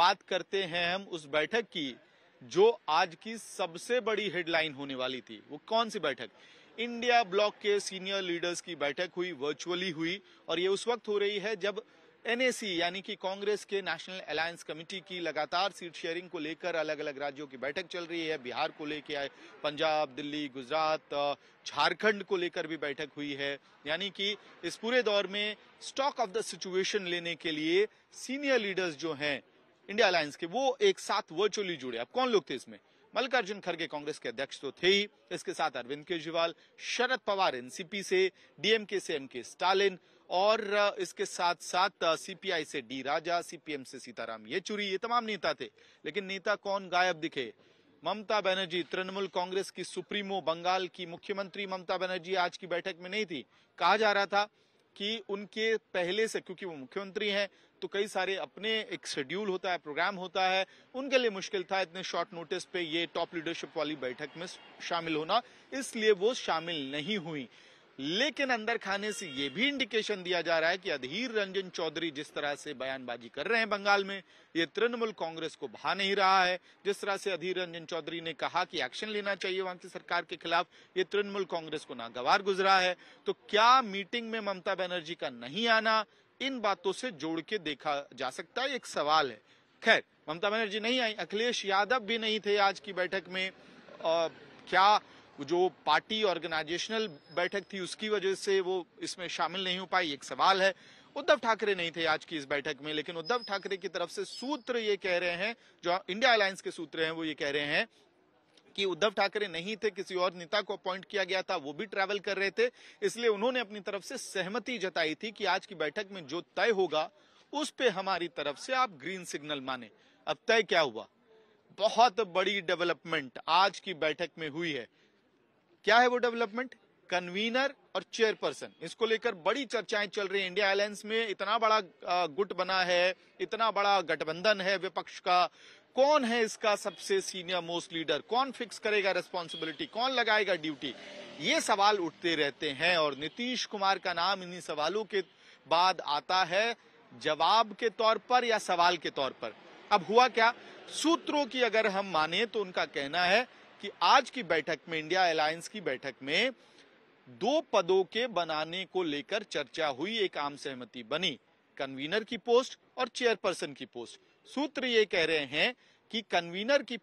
बात करते हैं हम उस बैठक की जो आज की सबसे बड़ी हेडलाइन होने वाली थी वो कौन सी बैठक इंडिया ब्लॉक के सीनियर लीडर्स की बैठक हुई वर्चुअली हुई और ये उस वक्त हो रही है जब एनएसी यानी कि कांग्रेस के नेशनल अलायंस कमेटी की लगातार सीट शेयरिंग को लेकर अलग अलग राज्यों की बैठक चल रही है बिहार को लेकर आए पंजाब दिल्ली गुजरात झारखंड को लेकर भी बैठक हुई है यानी कि इस पूरे दौर में स्टॉक ऑफ द सिचुएशन लेने के लिए सीनियर लीडर्स जो हैं इंडिया अलायंस के वो एक साथ वर्चुअली जुड़े अब कौन लोग थे इसमें मल्लिकार्जुन खड़गे कांग्रेस के अध्यक्ष तो थे ही इसके साथ अरविंद केजरीवाल शरद पवार एनसीपी से डीएमके से एमके के स्टालिन और इसके साथ साथ सीपीआई से डी राजा सीपीएम से सीताराम येचुरी ये तमाम नेता थे लेकिन नेता कौन गायब दिखे ममता बनर्जी तृणमूल कांग्रेस की सुप्रीमो बंगाल की मुख्यमंत्री ममता बनर्जी आज की बैठक में नहीं थी कहा जा रहा था कि उनके पहले से क्योंकि वो मुख्यमंत्री हैं तो कई सारे अपने एक शेड्यूल होता है प्रोग्राम होता है उनके लिए मुश्किल था इतने शॉर्ट नोटिस पे ये टॉप लीडरशिप वाली बैठक में शामिल होना इसलिए वो शामिल नहीं हुई लेकिन अंदर खाने से ये भी इंडिकेशन दिया जा रहा है कि अधीर रंजन चौधरी जिस तरह से बयानबाजी कर रहे हैं बंगाल में ये तृणमूल कांग्रेस को भा नहीं रहा है जिस तरह से अधीर रंजन चौधरी ने कहा कि एक्शन लेना चाहिए वहां की सरकार के खिलाफ ये तृणमूल कांग्रेस को नागवार गुजरा है तो क्या मीटिंग में ममता बनर्जी का नहीं आना इन बातों से जोड़ के देखा जा सकता है एक सवाल है खैर ममता बनर्जी नहीं आई अखिलेश यादव भी नहीं थे आज की बैठक में आ, क्या जो पार्टी ऑर्गेनाइजेशनल बैठक थी उसकी वजह से वो इसमें शामिल नहीं हो पाई एक सवाल है उद्धव ठाकरे नहीं थे आज की इस बैठक में लेकिन उद्धव ठाकरे की तरफ से सूत्र ये कह रहे हैं जो इंडिया अलायंस के सूत्र हैं वो ये कह रहे हैं कि उद्धव ठाकरे नहीं थे किसी और नेता को अपॉइंट किया गया था वो भी ट्रैवल कर रहे थे इसलिए उन्होंने अपनी तरफ से सहमति जताई थी कि आज की बैठक में जो तय होगा उस पर हमारी तरफ से आप ग्रीन सिग्नल माने अब तय क्या हुआ बहुत बड़ी डेवलपमेंट आज की बैठक में हुई है क्या है वो डेवलपमेंट कन्वीनर और चेयरपर्सन इसको लेकर बड़ी चर्चाएं चल रही इंडिया अलायंस में इतना बड़ा गुट बना है इतना बड़ा गठबंधन है विपक्ष का कौन है इसका सबसे सीनियर मोस्ट लीडर कौन फिक्स करेगा रिस्पॉन्सिबिलिटी कौन लगाएगा ड्यूटी ये सवाल उठते रहते हैं और नीतीश कुमार का नाम इन्हीं सवालों के बाद आता है जवाब के तौर पर या सवाल के तौर पर अब हुआ क्या सूत्रों की अगर हम माने तो उनका कहना है कि आज की बैठक में इंडिया अलायंस की बैठक में दो पदों के बनाने को लेकर चर्चा हुई एक आम सहमति बनी कन्वीनर की पोस्ट और चेयरपर्सन की पोस्ट सूत्र ये कह रहे हैं कि कन्वीनर की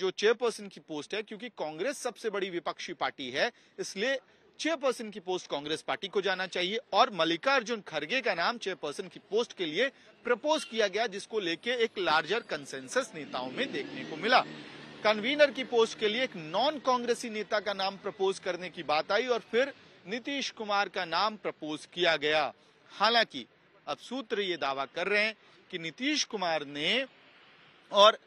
जो चेयरपर्सन की पोस्ट है क्योंकि कांग्रेस सबसे बड़ी विपक्षी पार्टी है इसलिए चेयरपर्सन की पोस्ट कांग्रेस पार्टी को जाना चाहिए और मल्लिकार्जुन खड़गे का नाम चेयरपर्सन की पोस्ट के लिए प्रपोज किया गया जिसको लेके एक लार्जर कंसेंसस नेताओं में देखने को मिला कन्वीनर की पोस्ट के लिए एक नॉन कांग्रेसी नेता का नाम प्रपोज करने की बात आई और फिर नीतीश कुमार का नाम प्रपोज किया गया हालांकि अब सूत्र ये दावा कर रहे हैं कि नीतीश कुमार ने और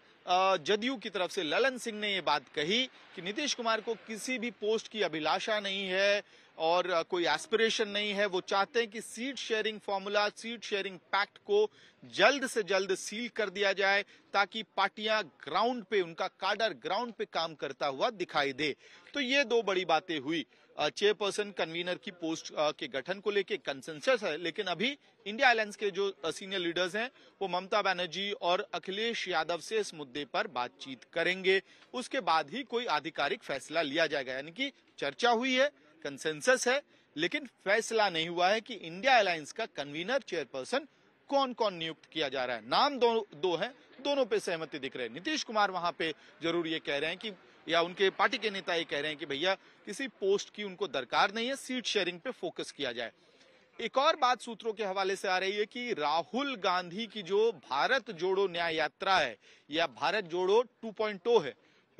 जदयू की तरफ से ललन सिंह ने ये बात कही कि नीतीश कुमार को किसी भी पोस्ट की अभिलाषा नहीं है और कोई एस्पिरेशन नहीं है वो चाहते हैं कि seat sharing formula seat sharing pact को जल्द से जल्द सील कर दिया जाए ताकि पार्टियां ग्राउंड पे उनका काडर ग्राउंड पे काम करता हुआ दिखाई दे तो ये दो बड़ी बातें हुई चेयरपर्सन कन्वीनर की पोस्ट के गठन को लेके कंसेंसस है लेकिन अभी इंडिया आइलैंड के जो सीनियर लीडर्स हैं वो ममता बनर्जी और अखिलेश यादव से इस मुद्दे पर बातचीत करेंगे उसके बाद ही कोई आधिकारिक फैसला लिया जाएगा यानी कि चर्चा हुई है कंसेंसस है लेकिन फैसला नहीं हुआ है कि इंडिया एयरलाइंस का कन्वीनर चेयरपर्सन कौन कौन नियुक्त किया जा रहा है नाम दो दो हैं दोनों पे सहमति दिख रहे हैं नीतीश कुमार वहां पे जरूर ये कह रहे हैं कि या उनके पार्टी के नेता ये कह रहे हैं कि भैया किसी पोस्ट की उनको दरकार नहीं है सीट शेयरिंग पे फोकस किया जाए एक और बात सूत्रों के हवाले से आ रही है कि राहुल गांधी की जो भारत जोड़ो न्याय यात्रा है या भारत जोड़ो 2.0 है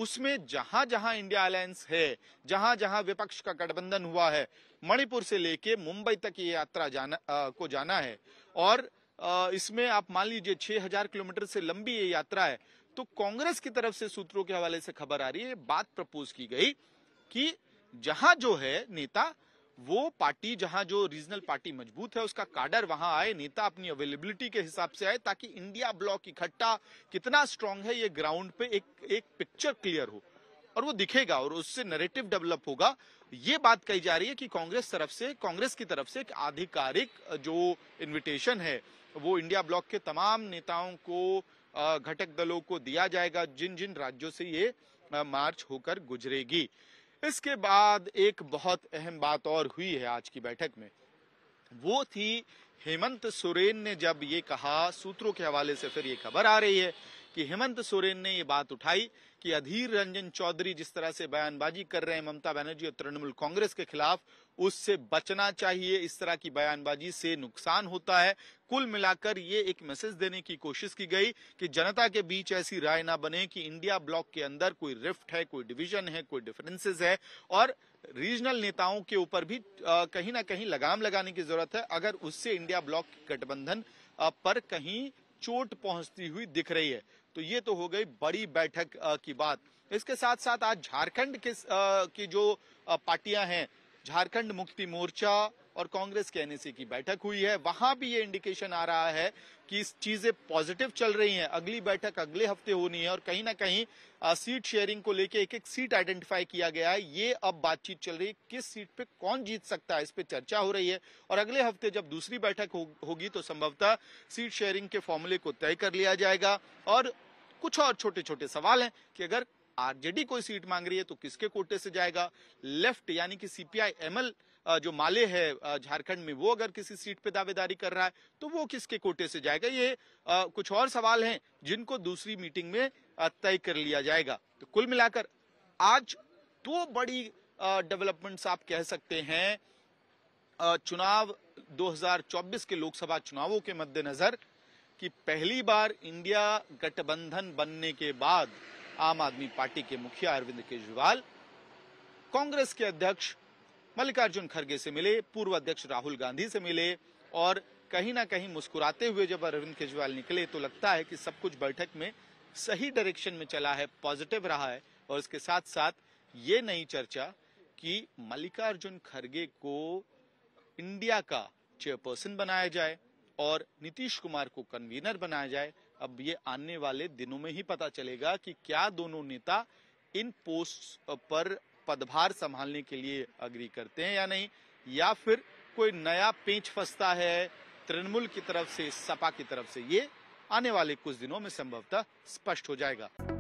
उसमें जहां जहां इंडिया अलायंस है जहां जहां विपक्ष का गठबंधन हुआ है मणिपुर से लेके मुंबई तक ये यात्रा जाना आ, को जाना है और आ, इसमें आप मान लीजिए 6000 किलोमीटर से लंबी ये यात्रा है तो कांग्रेस की तरफ से सूत्रों के हवाले से खबर आ रही है बात प्रपोज की गई कि जहां जो है नेता वो पार्टी जहां जो रीजनल पार्टी मजबूत है उसका काडर वहां आए नेता अपनी अवेलेबिलिटी के हिसाब से आए ताकि इंडिया ब्लॉक इकट्ठा कितना स्ट्रांग है ये ग्राउंड पे एक एक पिक्चर क्लियर हो और वो दिखेगा और उससे नरेटिव डेवलप होगा ये बात कही जा रही है कि कांग्रेस तरफ से कांग्रेस की तरफ से एक आधिकारिक जो इन्विटेशन है वो इंडिया ब्लॉक के तमाम नेताओं को घटक दलों को दिया जाएगा जिन जिन राज्यों से ये मार्च होकर गुजरेगी इसके बाद एक बहुत अहम बात और हुई है आज की बैठक में वो थी हेमंत सोरेन ने जब ये कहा सूत्रों के हवाले से फिर ये खबर आ रही है कि हेमंत सोरेन ने ये बात उठाई कि अधीर रंजन चौधरी जिस तरह से बयानबाजी कर रहे हैं ममता बनर्जी और तृणमूल कांग्रेस के खिलाफ उससे बचना चाहिए इस तरह की बयानबाजी से नुकसान होता है कुल मिलाकर ये एक मैसेज देने की कोशिश की गई कि जनता के बीच ऐसी राय ना बने कि इंडिया ब्लॉक के अंदर कोई रिफ्ट है कोई डिविजन है कोई डिफरेंसेज है और रीजनल नेताओं के ऊपर भी कहीं ना कहीं लगाम लगाने की जरूरत है अगर उससे इंडिया ब्लॉक गठबंधन पर कहीं चोट पहुंचती हुई दिख रही है तो ये तो हो गई बड़ी बैठक की बात इसके साथ साथ आज झारखंड के की जो पार्टियां हैं झारखंड मुक्ति मोर्चा और कांग्रेस के एनएसए की बैठक हुई है वहां भी ये इंडिकेशन आ रहा है कि चीजें पॉजिटिव चल रही हैं अगली बैठक अगले हफ्ते होनी है और कहीं ना कहीं सीट शेयरिंग को लेके एक एक सीट आइडेंटिफाई किया गया है ये अब बातचीत चल रही है किस सीट पे कौन जीत सकता है इस पर चर्चा हो रही है और अगले हफ्ते जब दूसरी बैठक हो, होगी तो संभवतः सीट शेयरिंग के फॉर्मूले को तय कर लिया जाएगा और कुछ और छोटे छोटे सवाल हैं कि अगर आरजेडी कोई सीट मांग रही है तो किसके कोटे से जाएगा लेफ्ट यानी कि सीपीआई एमएल जो माले है झारखंड में वो अगर किसी सीट पे दावेदारी कर रहा है तो वो किसके कोटे से जाएगा ये आ, कुछ और सवाल हैं जिनको दूसरी मीटिंग में तय कर लिया जाएगा तो कुल मिलाकर आज दो बड़ी डेवलपमेंट्स आप कह सकते हैं आ, चुनाव 2024 के लोकसभा चुनावों के मद्देनजर कि पहली बार इंडिया गठबंधन बनने के बाद आम आदमी पार्टी के मुखिया अरविंद केजरीवाल कांग्रेस के अध्यक्ष मल्लिकार्जुन खड़गे से मिले पूर्व अध्यक्ष राहुल गांधी से मिले और कहीं ना कहीं मुस्कुराते हुए जब अरविंद केजरीवाल निकले तो लगता है कि सब कुछ बैठक में सही डायरेक्शन में चला है पॉजिटिव रहा है और इसके साथ साथ ये नई चर्चा कि मल्लिकार्जुन खड़गे को इंडिया का चेयरपर्सन बनाया जाए और नीतीश कुमार को कन्वीनर बनाया जाए अब ये आने वाले दिनों में ही पता चलेगा कि क्या दोनों नेता इन पोस्ट पर पदभार संभालने के लिए अग्री करते हैं या नहीं या फिर कोई नया पेंच फंसता है तृणमूल की तरफ से सपा की तरफ से ये आने वाले कुछ दिनों में संभवतः स्पष्ट हो जाएगा